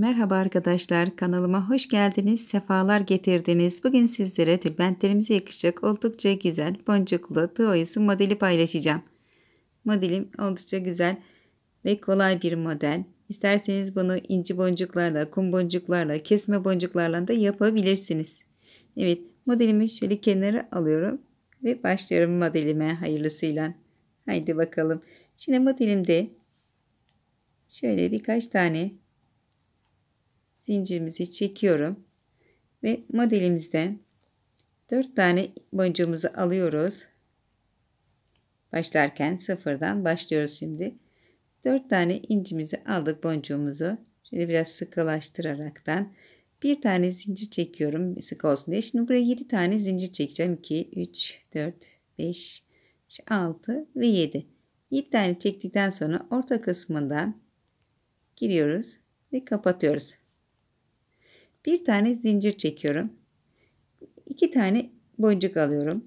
Merhaba arkadaşlar kanalıma hoş geldiniz sefalar getirdiniz bugün sizlere tülbentlerimize yakışacak oldukça güzel boncuklu tığ modeli paylaşacağım modelim oldukça güzel ve kolay bir model İsterseniz bunu inci boncuklarla kum boncuklarla kesme boncuklarla da yapabilirsiniz Evet modelimi şöyle kenara alıyorum ve başlıyorum modelime hayırlısıyla haydi bakalım şimdi modelimde şöyle birkaç tane zincirimizi çekiyorum ve modelimizden 4 tane boncuğumuzu alıyoruz. Başlarken sıfırdan başlıyoruz şimdi. 4 tane incimizi aldık boncuğumuzu. Şöyle biraz sıkılaştıraraktan bir tane zincir çekiyorum sık olsun diye. Şimdi buraya 7 tane zincir çekeceğim. 2, 3, 4, 5, 6 ve 7. 7 tane çektikten sonra orta kısmından giriyoruz ve kapatıyoruz. Bir tane zincir çekiyorum. İki tane boncuk alıyorum.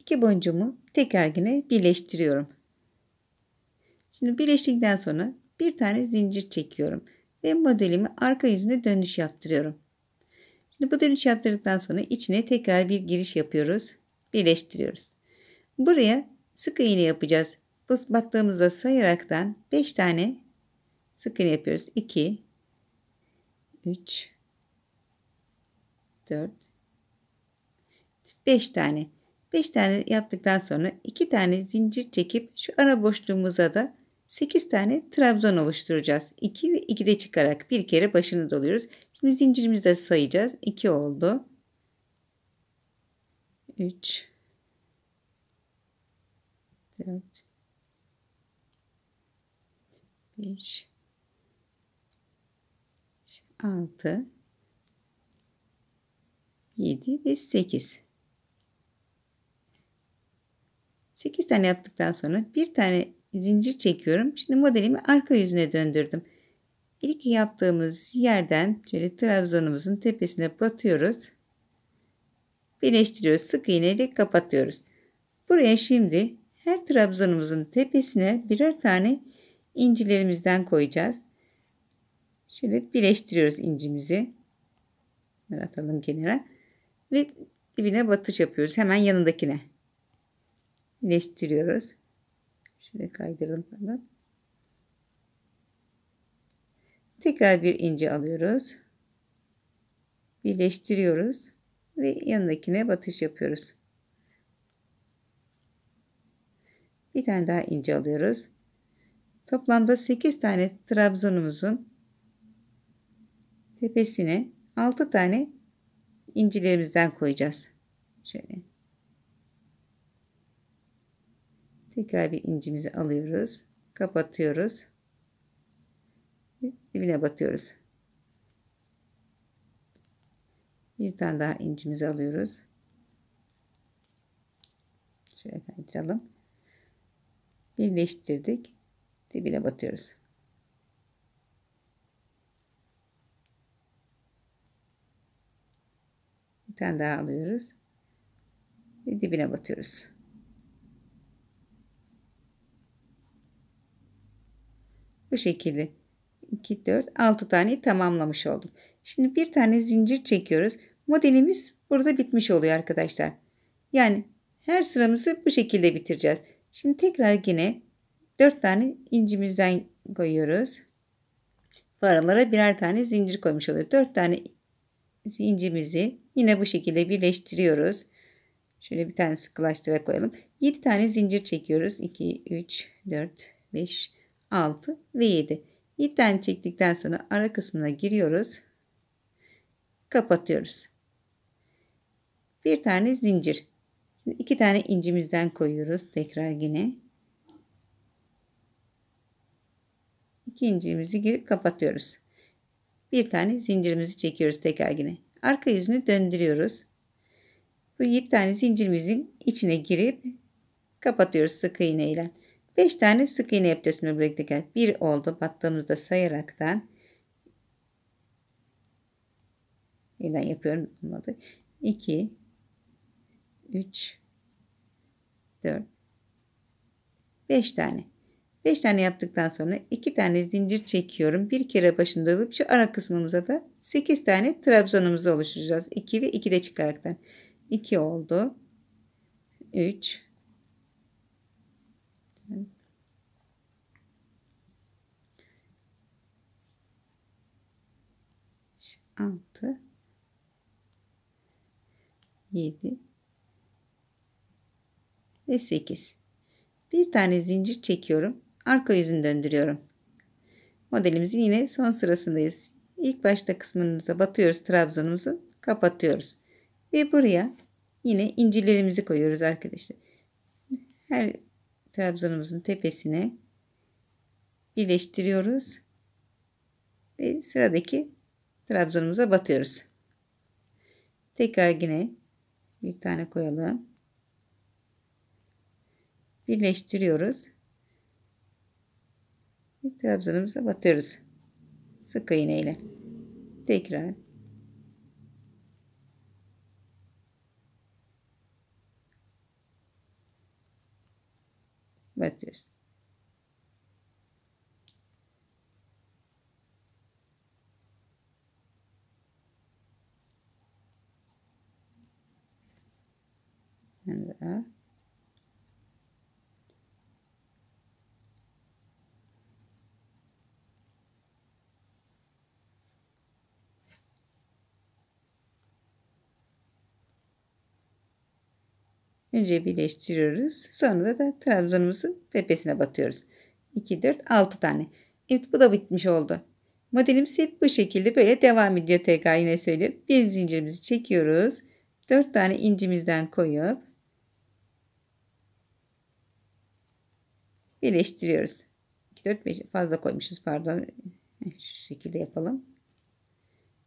İki boncuğumu tekergine birleştiriyorum. Şimdi birleştikten sonra bir tane zincir çekiyorum ve modelimi arka yüzüne dönüş yaptırıyorum. Şimdi bu dönüş yaptırdıktan sonra içine tekrar bir giriş yapıyoruz. Birleştiriyoruz. Buraya sık iğne yapacağız. Bu battığımızda sayaraktan 5 tane sık iğne yapıyoruz. 2 3 4 5 tane 5 tane yaptıktan sonra 2 tane zincir çekip şu ara boşluğumuza da 8 tane trabzan oluşturacağız. 2 ve 2 de çıkarak bir kere başını doluyoruz. Şimdi zincirimizi de sayacağız. 2 oldu. 3 4 5 6 7 ve 8 8 tane yaptıktan sonra bir tane zincir çekiyorum. Şimdi modelimi arka yüzüne döndürdüm. İlk yaptığımız yerden şöyle trabzanımızın tepesine batıyoruz. Birleştiriyoruz. Sık iğneyle kapatıyoruz. Buraya şimdi her trabzanımızın tepesine birer tane incilerimizden koyacağız. Şöyle birleştiriyoruz incimizi. atalım kenara. Ve dibine batış yapıyoruz. Hemen yanındakine. Birleştiriyoruz. Şöyle kaydıralım. Pardon. Tekrar bir ince alıyoruz. Birleştiriyoruz. Ve yanındakine batış yapıyoruz. Bir tane daha ince alıyoruz. Toplamda 8 tane trabzonumuzun tepesine 6 tane incilerimizden koyacağız. Şöyle. Tekrar bir incimizi alıyoruz. Kapatıyoruz. Dibine batıyoruz. Bir tane daha incimizi alıyoruz. Şöyle kaydıralım. Birleştirdik. Dibine batıyoruz. tane daha alıyoruz. Ve dibine batıyoruz. Bu şekilde 2, 4, 6 tane tamamlamış oldum. Şimdi bir tane zincir çekiyoruz. Modelimiz burada bitmiş oluyor arkadaşlar. Yani her sıramızı bu şekilde bitireceğiz. Şimdi tekrar yine 4 tane incimizden koyuyoruz. Bu aralara birer tane zincir koymuş oluyor. 4 tane zincimizi yine bu şekilde birleştiriyoruz. Şöyle bir tane sıkılaştıra koyalım. 7 tane zincir çekiyoruz. 2, 3, 4, 5, 6 ve 7. 7 tane çektikten sonra ara kısmına giriyoruz. Kapatıyoruz. Bir tane zincir. Şimdi iki tane incimizden koyuyoruz. Tekrar yine. İki incimizi girip kapatıyoruz. Bir tane zincirimizi çekiyoruz tekrar yine. Arka yüzünü döndürüyoruz. Bu 7 tane zincirimizin içine girip kapatıyoruz sık iğne ile. 5 tane sık iğne yapacağız şimdi birlikte. 1 bir oldu battığımızda sayaraktan. Yeniden yapıyorum olmadı. 2 3 4 5 tane. 5 tane yaptıktan sonra 2 tane zincir çekiyorum. Bir kere başında alıp şu ara kısmımıza da 8 tane trabzanımızı oluşturacağız. 2 ve 2 de çıkaraktan. 2 oldu. 3 6 7 ve 8 bir tane zincir çekiyorum arka yüzünü döndürüyorum. Modelimizin yine son sırasındayız. İlk başta kısmımıza batıyoruz trabzanımızı kapatıyoruz. Ve buraya yine incilerimizi koyuyoruz arkadaşlar. Her trabzanımızın tepesine birleştiriyoruz. Ve sıradaki trabzanımıza batıyoruz. Tekrar yine bir tane koyalım. Birleştiriyoruz. İlk trabzanımıza batıyoruz. Sık iğne ile. Tekrar. Batıyoruz. And up. Önce birleştiriyoruz. Sonra da da trabzanımızın tepesine batıyoruz. 2, 4, 6 tane. Evet bu da bitmiş oldu. Modelimiz hep bu şekilde böyle devam ediyor tekrar yine söylüyorum. Bir zincirimizi çekiyoruz. 4 tane incimizden koyup birleştiriyoruz. 2, 4, 5 fazla koymuşuz pardon. Şu şekilde yapalım.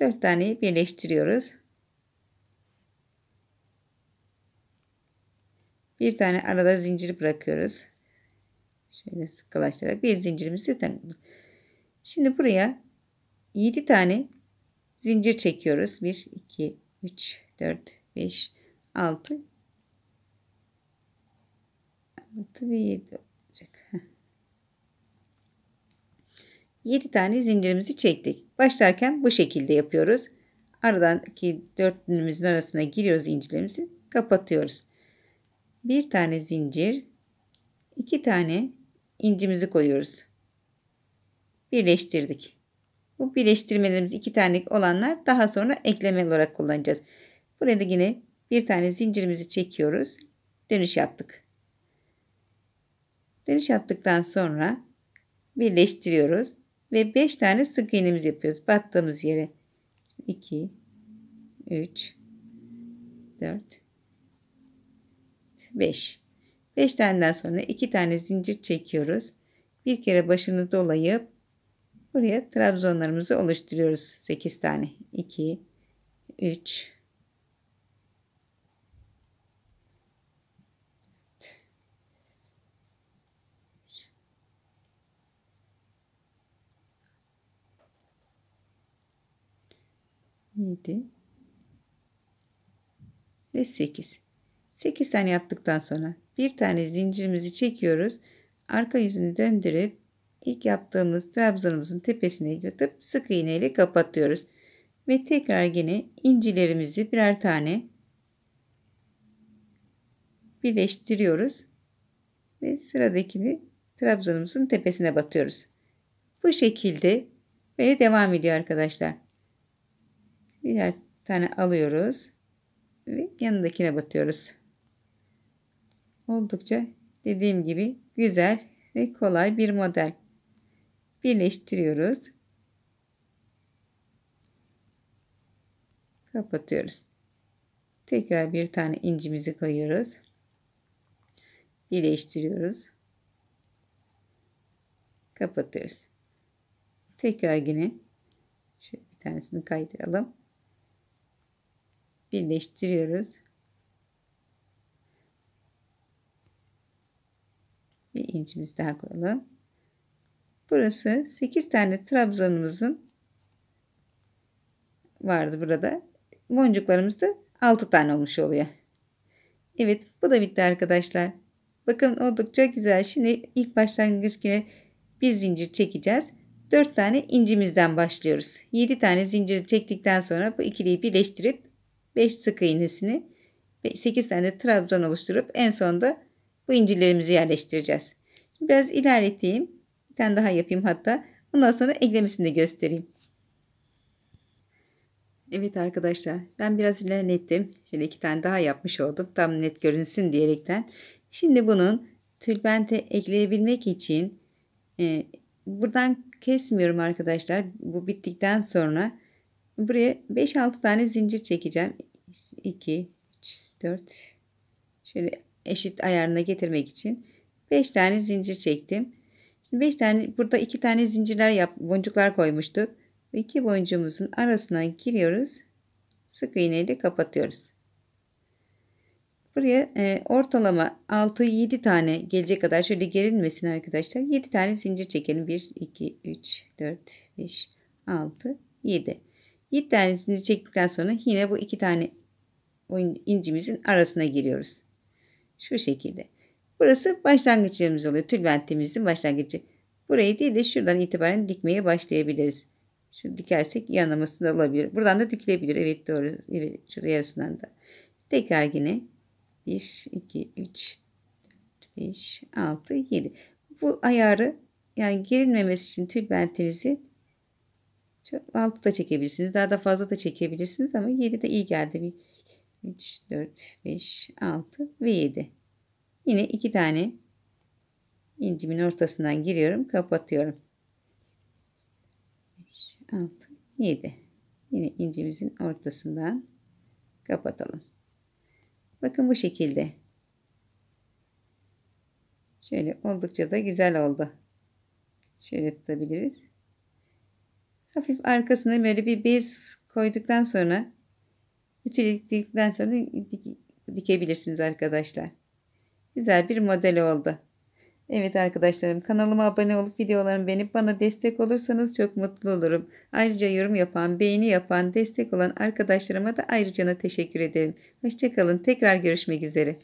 4 taneyi birleştiriyoruz. Bir tane arada zincir bırakıyoruz. Şöyle sıkılaştırarak bir zincirimizi takıyoruz. Şimdi buraya 7 tane zincir çekiyoruz. 1, 2, 3, 4, 5, 6, 6 ve 7 olacak. 7 tane zincirimizi çektik. Başlarken bu şekilde yapıyoruz. Aradaki dörtlüğümüzün arasına giriyoruz zincirlerimizi kapatıyoruz bir tane zincir, iki tane incimizi koyuyoruz. Birleştirdik. Bu birleştirmelerimiz iki tane olanlar daha sonra ekleme olarak kullanacağız. Burada yine bir tane zincirimizi çekiyoruz. Dönüş yaptık. Dönüş yaptıktan sonra birleştiriyoruz ve 5 tane sık iğnemiz yapıyoruz battığımız yere. 2 3 4 5. 5 taneden sonra 2 tane zincir çekiyoruz. Bir kere başını dolayıp buraya trabzonlarımızı oluşturuyoruz. 8 tane. 2 3 7 ve 8. 8 tane yaptıktan sonra bir tane zincirimizi çekiyoruz. Arka yüzünü döndürüp ilk yaptığımız trabzanımızın tepesine götürüp sık iğne ile kapatıyoruz. Ve tekrar yine incilerimizi birer tane birleştiriyoruz. Ve sıradakini trabzanımızın tepesine batıyoruz. Bu şekilde böyle devam ediyor arkadaşlar. Birer tane alıyoruz ve yanındakine batıyoruz. Oldukça dediğim gibi güzel ve kolay bir model. Birleştiriyoruz. Kapatıyoruz. Tekrar bir tane incimizi koyuyoruz. Birleştiriyoruz. Kapatıyoruz. Tekrar yine şöyle bir tanesini kaydıralım. Birleştiriyoruz. bir incimiz daha koyalım. Burası 8 tane trabzanımızın vardı burada. Boncuklarımız da 6 tane olmuş oluyor. Evet bu da bitti arkadaşlar. Bakın oldukça güzel. Şimdi ilk başlangıç yine bir zincir çekeceğiz. 4 tane incimizden başlıyoruz. 7 tane zincir çektikten sonra bu ikiliyi birleştirip 5 sık iğnesini 8 tane trabzan oluşturup en sonda bu incirlerimizi yerleştireceğiz. Şimdi biraz ilerleteyim. Bir tane daha yapayım hatta. Ondan sonra eklemesini de göstereyim. Evet arkadaşlar ben biraz ilerlettim. Şöyle iki tane daha yapmış oldum. Tam net görünsün diyerekten. Şimdi bunun tülbente ekleyebilmek için e, buradan kesmiyorum arkadaşlar. Bu bittikten sonra buraya 5-6 tane zincir çekeceğim. 2, 3, 4 şöyle eşit ayarına getirmek için 5 tane zincir çektim. Şimdi 5 tane burada 2 tane zincirler yap, boncuklar koymuştuk. İki boncuğumuzun arasına giriyoruz. Sık iğneyle kapatıyoruz. Buraya e, ortalama 6-7 tane gelecek kadar şöyle gerilmesin arkadaşlar. 7 tane zincir çekelim. 1, 2, 3, 4, 5, 6, 7. 7 tane zincir çektikten sonra yine bu iki tane incimizin arasına giriyoruz. Şu şekilde. Burası başlangıcımız yerimiz oluyor. Tülbentimizin başlangıcı. Burayı değil de şuradan itibaren dikmeye başlayabiliriz. Şu dikersek yanlaması da olabilir. Buradan da dikilebilir. Evet doğru. Evet şurada yarısından da. Tekrar yine 1, 2, 3, 4, 5, 6, 7. Bu ayarı yani gerilmemesi için tülbentinizi da çekebilirsiniz. Daha da fazla da çekebilirsiniz ama 7 de iyi geldi. Bir 3, 4, 5, 6 ve 7. Yine iki tane incimin ortasından giriyorum. Kapatıyorum. 5, 6, 7. Yine incimizin ortasından kapatalım. Bakın bu şekilde. Şöyle oldukça da güzel oldu. Şöyle tutabiliriz. Hafif arkasına böyle bir bez koyduktan sonra Ütüledik diktikten sonra dikebilirsiniz arkadaşlar. Güzel bir model oldu. Evet arkadaşlarım kanalıma abone olup videolarımı beğenip bana destek olursanız çok mutlu olurum. Ayrıca yorum yapan, beğeni yapan, destek olan arkadaşlarıma da ayrıca teşekkür ederim. Hoşçakalın. Tekrar görüşmek üzere.